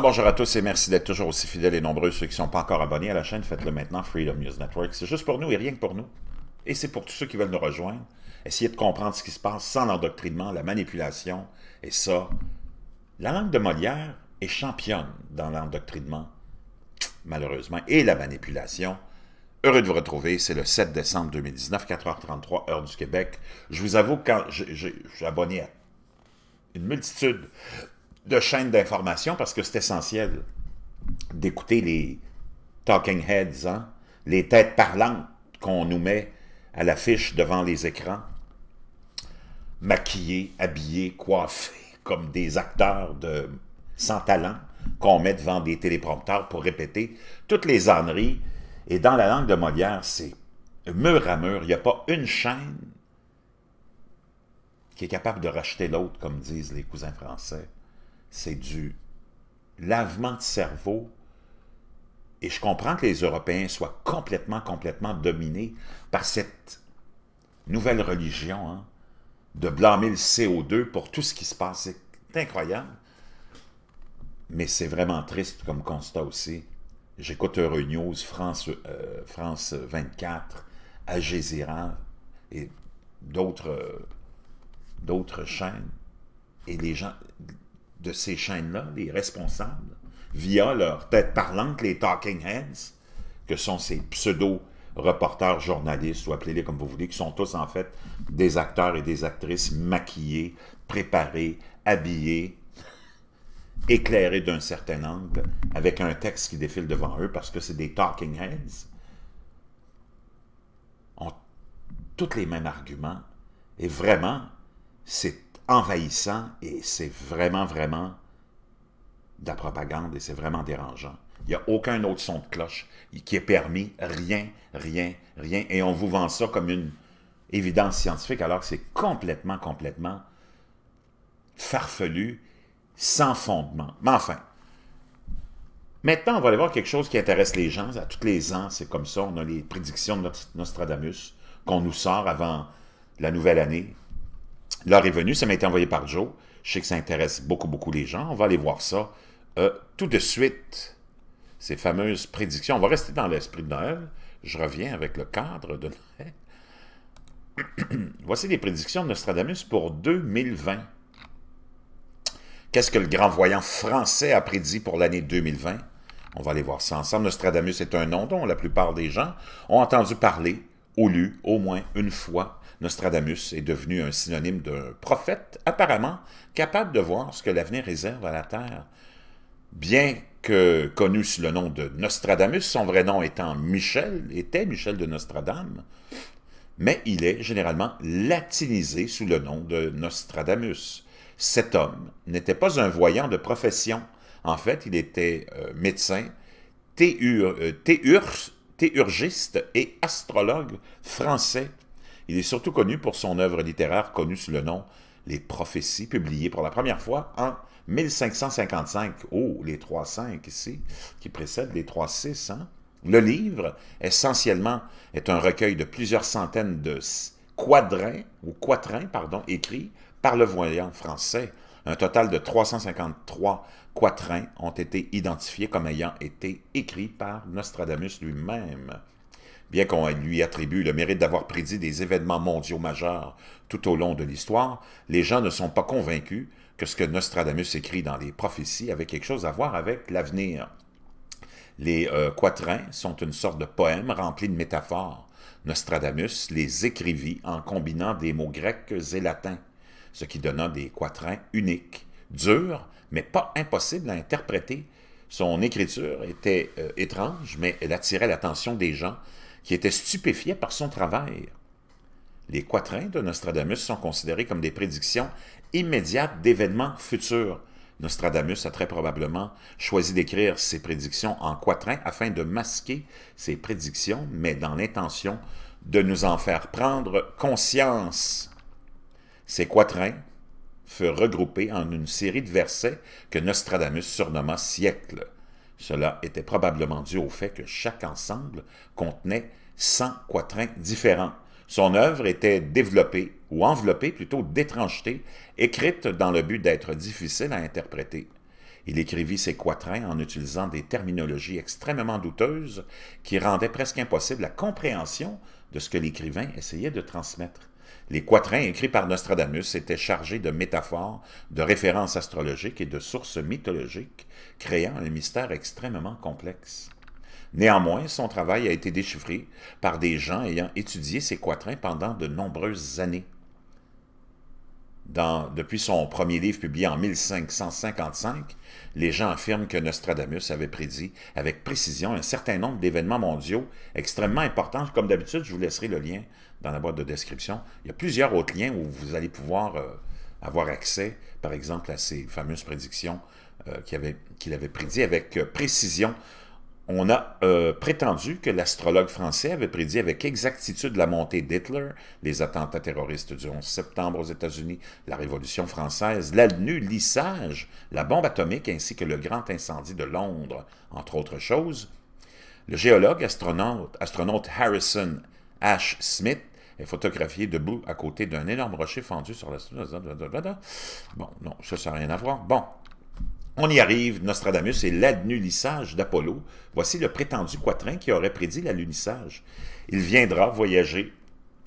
bonjour à tous et merci d'être toujours aussi fidèles et nombreux. Ceux qui ne sont pas encore abonnés à la chaîne, faites-le maintenant, Freedom News Network. C'est juste pour nous et rien que pour nous. Et c'est pour tous ceux qui veulent nous rejoindre. Essayez de comprendre ce qui se passe sans l'endoctrinement, la manipulation. Et ça, la langue de Molière est championne dans l'endoctrinement, malheureusement, et la manipulation. Heureux de vous retrouver, c'est le 7 décembre 2019, 4h33, heure du Québec. Je vous avoue, quand je, suis abonné à une multitude de chaînes d'information parce que c'est essentiel d'écouter les talking heads, hein, les têtes parlantes qu'on nous met à l'affiche devant les écrans, maquillés, habillés, coiffés comme des acteurs de sans talent qu'on met devant des téléprompteurs pour répéter toutes les âneries. Et dans la langue de Molière, c'est mur à mur, il n'y a pas une chaîne qui est capable de racheter l'autre, comme disent les cousins français c'est du lavement de cerveau. Et je comprends que les Européens soient complètement, complètement dominés par cette nouvelle religion, hein, de blâmer le CO2 pour tout ce qui se passe. C'est incroyable. Mais c'est vraiment triste comme constat aussi. J'écoute Euronews, France, euh, France 24, Algésira et euh, d'autres chaînes. Et les gens, de ces chaînes-là, les responsables, via leur tête parlante, les talking heads, que sont ces pseudo-reporters, journalistes, ou appelez-les comme vous voulez, qui sont tous en fait des acteurs et des actrices maquillés, préparés, habillés, éclairés d'un certain angle, avec un texte qui défile devant eux, parce que c'est des talking heads, ont tous les mêmes arguments. Et vraiment, c'est envahissant et c'est vraiment, vraiment de la propagande et c'est vraiment dérangeant. Il n'y a aucun autre son de cloche qui est permis, rien, rien, rien. Et on vous vend ça comme une évidence scientifique alors que c'est complètement, complètement farfelu, sans fondement. Mais enfin, maintenant, on va aller voir quelque chose qui intéresse les gens. À tous les ans, c'est comme ça, on a les prédictions de Nostradamus qu'on nous sort avant la nouvelle année. L'heure est venue, ça m'a été envoyé par Joe. Je sais que ça intéresse beaucoup, beaucoup les gens. On va aller voir ça euh, tout de suite. Ces fameuses prédictions. On va rester dans l'esprit de Noël. Je reviens avec le cadre de Noël. Voici les prédictions de Nostradamus pour 2020. Qu'est-ce que le grand voyant français a prédit pour l'année 2020? On va aller voir ça ensemble. Nostradamus est un nom dont la plupart des gens ont entendu parler ou lu au moins une fois Nostradamus est devenu un synonyme d'un prophète apparemment capable de voir ce que l'avenir réserve à la Terre. Bien que connu sous le nom de Nostradamus, son vrai nom étant Michel, était Michel de Nostradam, mais il est généralement latinisé sous le nom de Nostradamus. Cet homme n'était pas un voyant de profession. En fait, il était euh, médecin, euh, théurgiste et astrologue français il est surtout connu pour son œuvre littéraire connue sous le nom Les Prophéties, publiée pour la première fois en 1555. Oh, les 3-5 ici, qui précèdent les 3-6. Hein? Le livre, essentiellement, est un recueil de plusieurs centaines de quadrins, ou quatrains, pardon, écrits par le voyant français. Un total de 353 quatrains ont été identifiés comme ayant été écrits par Nostradamus lui-même. Bien qu'on lui attribue le mérite d'avoir prédit des événements mondiaux majeurs tout au long de l'histoire, les gens ne sont pas convaincus que ce que Nostradamus écrit dans les prophéties avait quelque chose à voir avec l'avenir. Les euh, quatrains sont une sorte de poème rempli de métaphores. Nostradamus les écrivit en combinant des mots grecs et latins, ce qui donna des quatrains uniques, durs, mais pas impossibles à interpréter. Son écriture était euh, étrange, mais elle attirait l'attention des gens qui était stupéfié par son travail. Les quatrains de Nostradamus sont considérés comme des prédictions immédiates d'événements futurs. Nostradamus a très probablement choisi d'écrire ses prédictions en quatrains afin de masquer ses prédictions, mais dans l'intention de nous en faire prendre conscience. Ces quatrains furent regroupés en une série de versets que Nostradamus surnomma siècles. Cela était probablement dû au fait que chaque ensemble contenait 100 quatrains différents. Son œuvre était développée, ou enveloppée plutôt d'étrangeté, écrite dans le but d'être difficile à interpréter. Il écrivit ses quatrains en utilisant des terminologies extrêmement douteuses qui rendaient presque impossible la compréhension de ce que l'écrivain essayait de transmettre. Les quatrains écrits par Nostradamus étaient chargés de métaphores, de références astrologiques et de sources mythologiques, créant un mystère extrêmement complexe. Néanmoins, son travail a été déchiffré par des gens ayant étudié ces quatrains pendant de nombreuses années. Dans, depuis son premier livre publié en 1555, les gens affirment que Nostradamus avait prédit avec précision un certain nombre d'événements mondiaux extrêmement importants. Comme d'habitude, je vous laisserai le lien dans la boîte de description. Il y a plusieurs autres liens où vous allez pouvoir euh, avoir accès, par exemple, à ces fameuses prédictions euh, qu'il avait, qu prédit avec euh, précision. On a prétendu que l'astrologue français avait prédit avec exactitude la montée d'Hitler, les attentats terroristes du 11 septembre aux États-Unis, la Révolution française, lissage, la bombe atomique ainsi que le grand incendie de Londres, entre autres choses. Le géologue astronaute, astronaute Harrison H. Smith photographié debout à côté d'un énorme rocher fendu sur la... Bon, non, ça, ça n'a rien à voir. Bon, on y arrive, Nostradamus et l'adnulissage d'Apollo. Voici le prétendu quatrain qui aurait prédit l'adnulissage. Il viendra voyager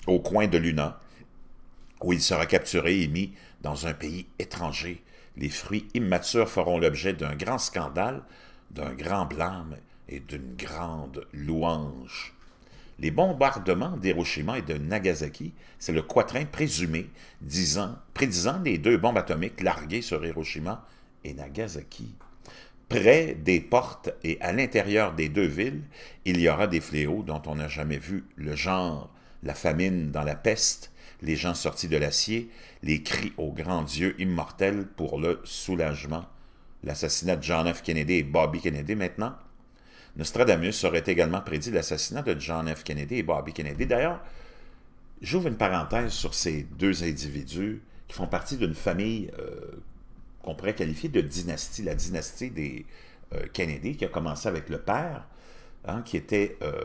au coin de Luna, où il sera capturé et mis dans un pays étranger. Les fruits immatures feront l'objet d'un grand scandale, d'un grand blâme et d'une grande louange. Les bombardements d'Hiroshima et de Nagasaki, c'est le quatrain présumé disant, prédisant les deux bombes atomiques larguées sur Hiroshima et Nagasaki. Près des portes et à l'intérieur des deux villes, il y aura des fléaux dont on n'a jamais vu le genre, la famine dans la peste, les gens sortis de l'acier, les cris au grand Dieu immortel pour le soulagement, l'assassinat de John F. Kennedy et Bobby Kennedy maintenant, Nostradamus aurait également prédit l'assassinat de John F. Kennedy et Bobby Kennedy. D'ailleurs, j'ouvre une parenthèse sur ces deux individus qui font partie d'une famille euh, qu'on pourrait qualifier de dynastie, la dynastie des euh, Kennedy, qui a commencé avec le père, hein, qui était euh,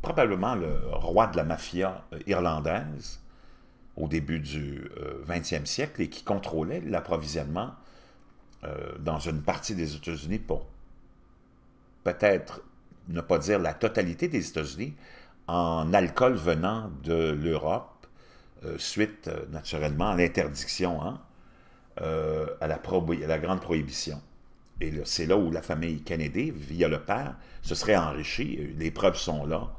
probablement le roi de la mafia irlandaise au début du XXe siècle et qui contrôlait l'approvisionnement dans une partie des États-Unis pour peut-être ne pas dire la totalité des États-Unis, en alcool venant de l'Europe, euh, suite euh, naturellement à l'interdiction, hein, euh, à, la à, la grande prohibition. Et c'est là où la famille Kennedy, via le père, se serait enrichie. Les preuves sont là.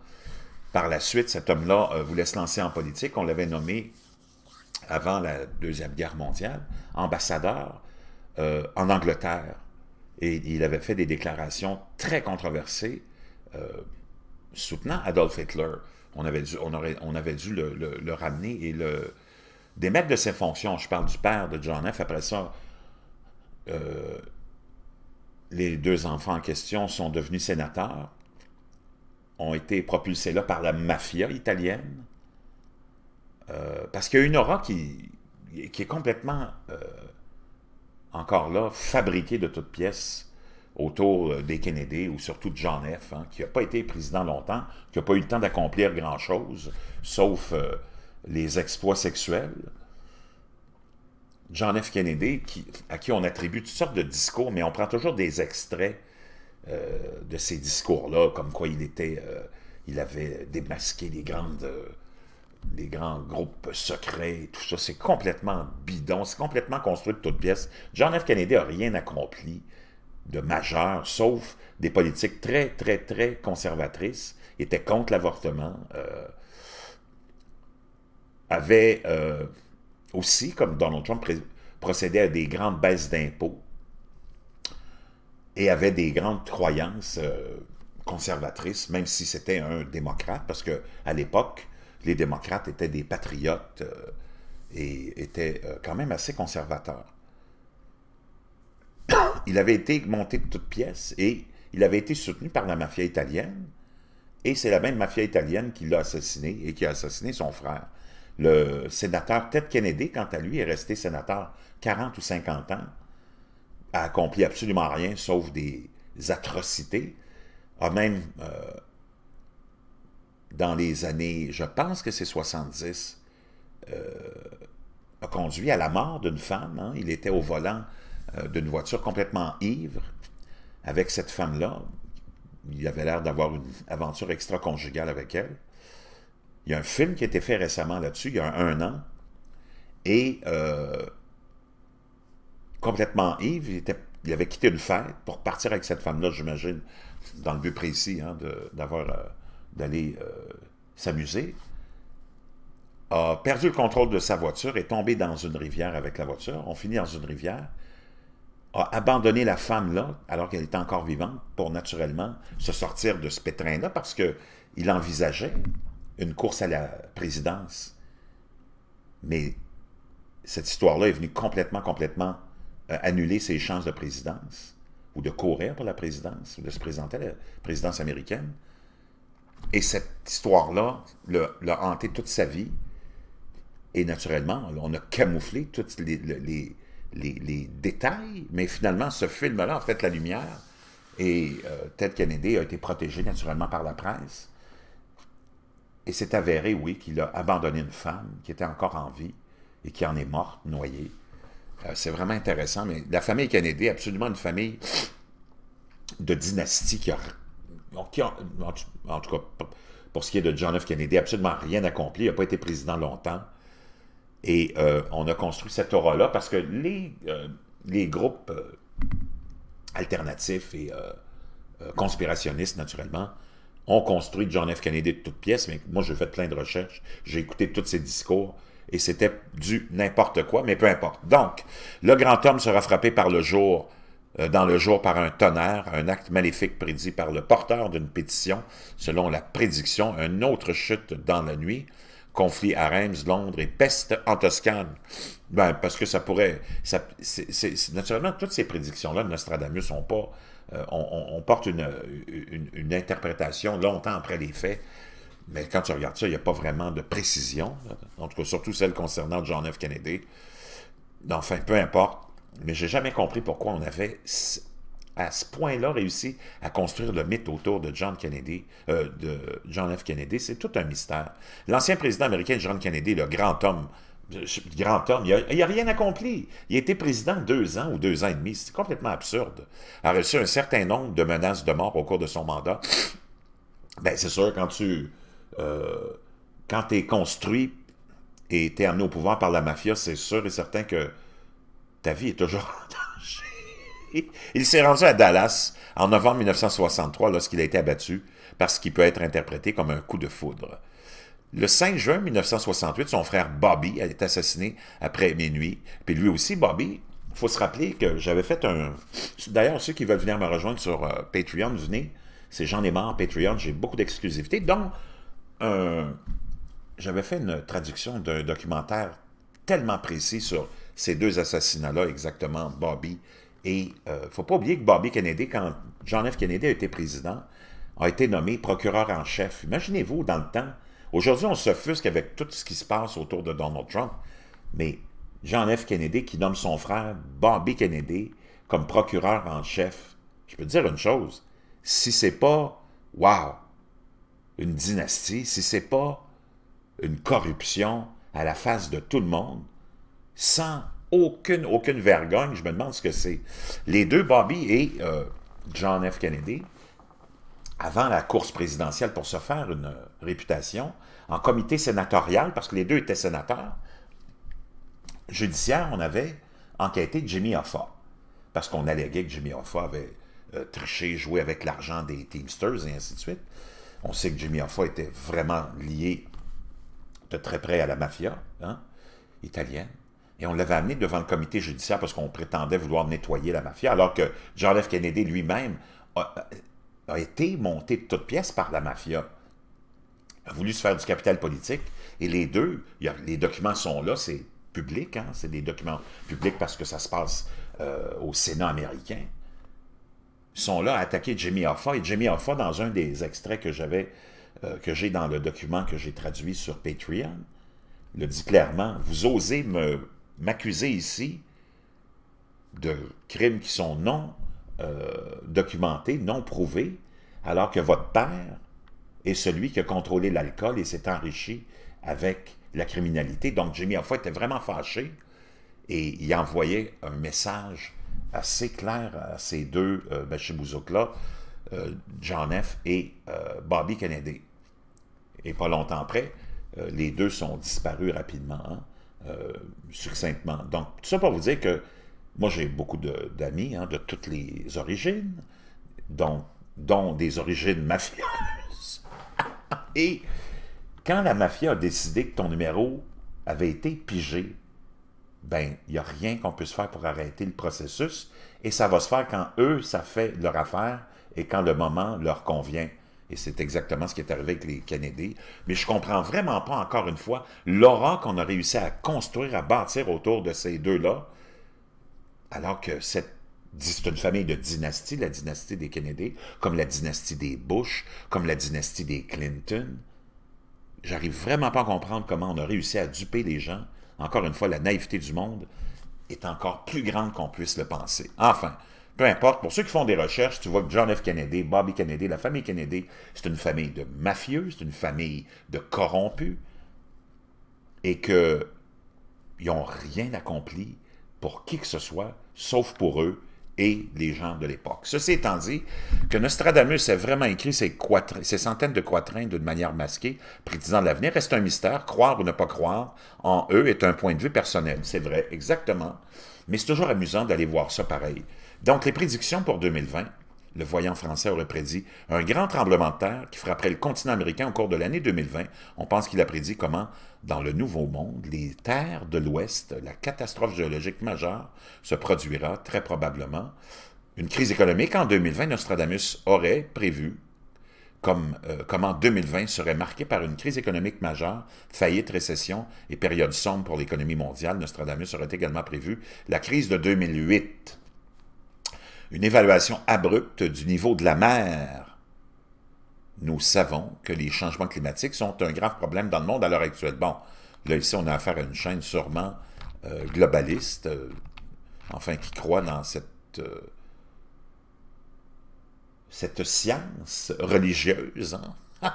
Par la suite, cet homme-là voulait se lancer en politique. On l'avait nommé, avant la Deuxième Guerre mondiale, ambassadeur en Angleterre et il avait fait des déclarations très controversées euh, soutenant Adolf Hitler. On avait dû, on aurait, on avait dû le, ramener et le démettre de ses fonctions. Je parle du père de John F. Après ça, euh, les deux enfants en question sont devenus sénateurs, ont été propulsés là par la mafia italienne, euh, parce qu'il y a une aura qui, est complètement encore là, fabriqué de toutes pièces autour euh, des Kennedy ou surtout de John F., hein, qui n'a pas été président longtemps, qui n'a pas eu le temps d'accomplir grand-chose, sauf euh, les exploits sexuels. John F. Kennedy, à qui on attribue toutes sortes de discours, mais on prend toujours des extraits euh, de ces discours-là, comme quoi il était, il avait démasqué les grandes les grands groupes secrets, tout ça, c'est complètement bidon, c'est complètement construit de toutes pièces. John F. Kennedy n'a rien accompli de majeur, sauf des politiques très, très, très conservatrices, était contre l'avortement, euh, avait euh, aussi, comme Donald Trump, procédé à des grandes baisses d'impôts et avait des grandes croyances euh, conservatrices, même si c'était un démocrate, parce qu'à l'époque, les démocrates étaient des patriotes euh, et étaient euh, quand même assez conservateurs. il avait été monté de toutes pièces et il avait été soutenu par la mafia italienne. Et c'est la même mafia italienne qui l'a assassiné et qui a assassiné son frère. Le sénateur Ted Kennedy, quant à lui, est resté sénateur 40 ou 50 ans, a accompli absolument rien sauf des atrocités, a même euh, dans les années, je pense que c'est 70, euh, a conduit à la mort d'une femme. Hein. Il était au volant euh, d'une voiture complètement ivre avec cette femme-là. Il avait l'air d'avoir une aventure extra-conjugale avec elle. Il y a un film qui a été fait récemment là-dessus, il y a un, an. Et euh, complètement ivre, il, avait quitté une fête pour partir avec cette femme-là, j'imagine, dans le but précis hein, d'avoir d'aller euh, s'amuser, a perdu le contrôle de sa voiture, est tombé dans une rivière avec la voiture, on finit dans une rivière, a abandonné la femme là, alors qu'elle était encore vivante, pour naturellement se sortir de ce pétrin-là, parce qu'il envisageait une course à la présidence. Mais cette histoire-là est venue complètement, complètement euh, annuler ses chances de présidence, ou de courir pour la présidence, ou de se présenter à la présidence américaine. Et cette histoire-là l'a hanté toute sa vie. Et naturellement, on a camouflé tous les, détails, mais finalement, ce film-là a fait la lumière. Et euh, Ted Kennedy a été protégé naturellement par la presse. Et c'est avéré, oui, qu'il a abandonné une femme qui était encore en vie et qui en est morte, noyée. Euh, c'est vraiment intéressant, mais la famille Kennedy, absolument une famille de dynastie qui a en tout cas, pour ce qui est de John F. Kennedy, absolument rien accompli, il n'a pas été président longtemps. Et euh, on a construit cette aura-là parce que les, euh, groupes euh, alternatifs et conspirationnistes, naturellement, ont construit John F. Kennedy de toutes pièces, mais moi, j'ai fait plein de recherches, j'ai écouté tous ses discours, et c'était du n'importe quoi, mais peu importe. Donc, le grand homme sera frappé par le jour euh, dans le jour par un tonnerre, un acte maléfique prédit par le porteur d'une pétition, selon la prédiction, une autre chute dans la nuit, conflit à Reims, Londres et peste en Toscane. Ben, parce que ça pourrait... naturellement, toutes ces prédictions-là de Nostradamus sont pas... Euh, on, porte une, une, interprétation longtemps après les faits, mais quand tu regardes ça, il n'y a pas vraiment de précision, en tout cas surtout celle concernant John F. Kennedy. Enfin, peu importe, mais j'ai jamais compris pourquoi on avait à ce point-là réussi à construire le mythe autour de John Kennedy, euh, de John F. Kennedy. C'est tout un mystère. L'ancien président américain John Kennedy, le grand homme, euh, grand homme, il n'a a rien accompli. Il a été président deux ans ou deux ans et demi. C'est complètement absurde. Il a reçu un certain nombre de menaces de mort au cours de son mandat. Ben, c'est sûr, quand tu euh, quand es construit et tu es amené au pouvoir par la mafia, c'est sûr et certain que vie est toujours en danger. Il s'est rendu à Dallas en novembre 1963 lorsqu'il a été abattu parce qu'il peut être interprété comme un coup de foudre. Le 5 juin 1968, son frère Bobby a été assassiné après minuit. Puis lui aussi, Bobby, il faut se rappeler que j'avais fait un... D'ailleurs, ceux qui veulent venir me rejoindre sur euh, Patreon, venez. C'est Jean marre, Patreon. J'ai beaucoup d'exclusivité. Donc, j'avais fait une traduction d'un documentaire tellement précis sur ces deux assassinats-là exactement, Bobby. Et euh, faut pas oublier que Bobby Kennedy, quand John F. Kennedy a été président, a été nommé procureur en chef. Imaginez-vous, dans le temps, aujourd'hui on s'offusque avec tout ce qui se passe autour de Donald Trump, mais John F. Kennedy qui nomme son frère Bobby Kennedy comme procureur en chef, je peux dire une chose, si c'est pas, wow, une dynastie, si c'est pas une corruption à la face de tout le monde, sans aucune, vergogne. Je me demande ce que c'est. Les deux, Bobby et euh, John F. Kennedy, avant la course présidentielle pour se faire une réputation, en comité sénatorial, parce que les deux étaient sénateurs, judiciaire, on avait enquêté Jimmy Hoffa, parce qu'on alléguait que Jimmy Hoffa avait euh, triché, joué avec l'argent des Teamsters et ainsi de suite. On sait que Jimmy Hoffa était vraiment lié de très près à la mafia hein, italienne et on l'avait amené devant le comité judiciaire parce qu'on prétendait vouloir nettoyer la mafia, alors que John F. Kennedy lui-même a, été monté de toutes pièces par la mafia, a voulu se faire du capital politique, et les deux, les documents sont là, c'est public, hein, c'est des documents publics parce que ça se passe euh, au Sénat américain, sont là à attaquer Jimmy Hoffa, et Jimmy Hoffa, dans un des extraits que j'avais, euh, que j'ai dans le document que j'ai traduit sur Patreon, le dit clairement, vous osez me m'accuser ici de crimes qui sont non euh, documentés, non prouvés, alors que votre père est celui qui a contrôlé l'alcool et s'est enrichi avec la criminalité. Donc, Jimmy Hoffa était vraiment fâché et il envoyait un message assez clair à ces deux euh, ben, là euh, John F. et euh, Bobby Kennedy. Et pas longtemps après, les deux sont disparus rapidement. Hein. Euh, succinctement. Donc, tout ça pour vous dire que moi, j'ai beaucoup d'amis hein, de, toutes les origines, dont, des origines mafieuses. Et quand la mafia a décidé que ton numéro avait été pigé, ben, il n'y a rien qu'on puisse faire pour arrêter le processus. Et ça va se faire quand eux, ça fait leur affaire et quand le moment leur convient. Et c'est exactement ce qui est arrivé avec les Kennedy. Mais je ne comprends vraiment pas, encore une fois, l'aura qu'on a réussi à construire, à bâtir autour de ces deux-là, alors que c'est une famille de dynasties, la dynastie des Kennedy, comme la dynastie des Bush, comme la dynastie des Clinton. J'arrive vraiment pas à comprendre comment on a réussi à duper les gens. Encore une fois, la naïveté du monde est encore plus grande qu'on puisse le penser. Enfin, peu importe, pour ceux qui font des recherches, tu vois que John F. Kennedy, Bobby Kennedy, la famille Kennedy, c'est une famille de mafieux, c'est une famille de corrompus, et qu'ils n'ont rien accompli pour qui que ce soit, sauf pour eux et les gens de l'époque. Ceci étant dit, que Nostradamus ait vraiment écrit ses, centaines de quatrains d'une manière masquée, prédisant l'avenir, reste un mystère. Croire ou ne pas croire en eux est un point de vue personnel. C'est vrai, exactement. Mais c'est toujours amusant d'aller voir ça pareil. Donc, les prédictions pour 2020, le voyant français aurait prédit un grand tremblement de terre qui frapperait le continent américain au cours de l'année 2020. On pense qu'il a prédit comment, dans le Nouveau Monde, les terres de l'Ouest, la catastrophe géologique majeure, se produira très probablement. Une crise économique en 2020, Nostradamus aurait prévu comme, euh, comment 2020 serait marqué par une crise économique majeure, faillite, récession et période sombre pour l'économie mondiale. Nostradamus aurait également prévu la crise de 2008 une évaluation abrupte du niveau de la mer. Nous savons que les changements climatiques sont un grave problème dans le monde à l'heure actuelle. Bon, là, ici, on a affaire à une chaîne sûrement euh, globaliste, euh, enfin, qui croit dans cette, euh, cette science religieuse. Hein?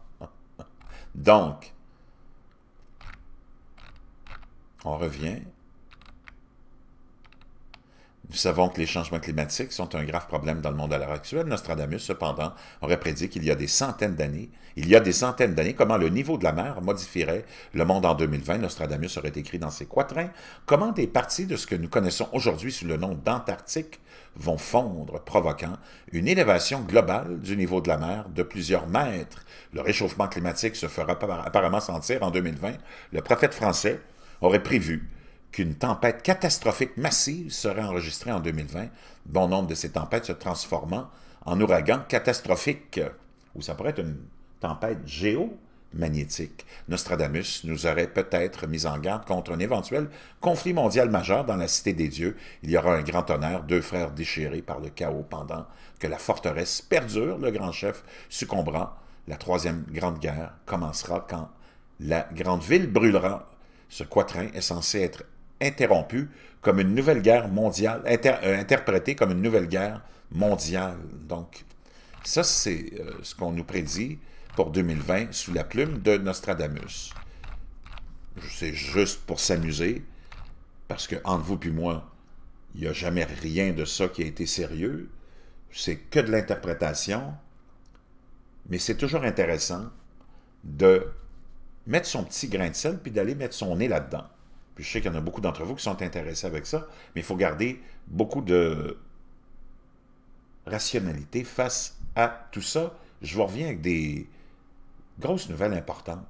Donc, on revient nous savons que les changements climatiques sont un grave problème dans le monde à l'heure actuelle. Nostradamus, cependant, aurait prédit qu'il y a des centaines d'années, il y a des centaines d'années, comment le niveau de la mer modifierait le monde en 2020. Nostradamus aurait écrit dans ses quatrains comment des parties de ce que nous connaissons aujourd'hui sous le nom d'Antarctique vont fondre, provoquant une élévation globale du niveau de la mer de plusieurs mètres. Le réchauffement climatique se fera apparemment sentir en 2020. Le prophète français aurait prévu qu'une tempête catastrophique massive serait enregistrée en 2020, bon nombre de ces tempêtes se transformant en ouragans catastrophiques, ou ça pourrait être une tempête géomagnétique. Nostradamus nous aurait peut-être mis en garde contre un éventuel conflit mondial majeur dans la Cité des Dieux. Il y aura un grand honneur, deux frères déchirés par le chaos pendant que la forteresse perdure, le grand chef succombera. La troisième grande guerre commencera quand la grande ville brûlera. Ce quatrain est censé être interrompu comme une nouvelle guerre mondiale, euh, interprété comme une nouvelle guerre mondiale. Donc, ça, c'est euh, ce qu'on nous prédit pour 2020 sous la plume de Nostradamus. C'est juste pour s'amuser, parce que entre vous puis moi, il n'y a jamais rien de ça qui a été sérieux. C'est que de l'interprétation. Mais c'est toujours intéressant de mettre son petit grain de sel puis d'aller mettre son nez là-dedans. Puis je sais qu'il y en a beaucoup d'entre vous qui sont intéressés avec ça, mais il faut garder beaucoup de rationalité face à tout ça. Je vous reviens avec des grosses nouvelles importantes.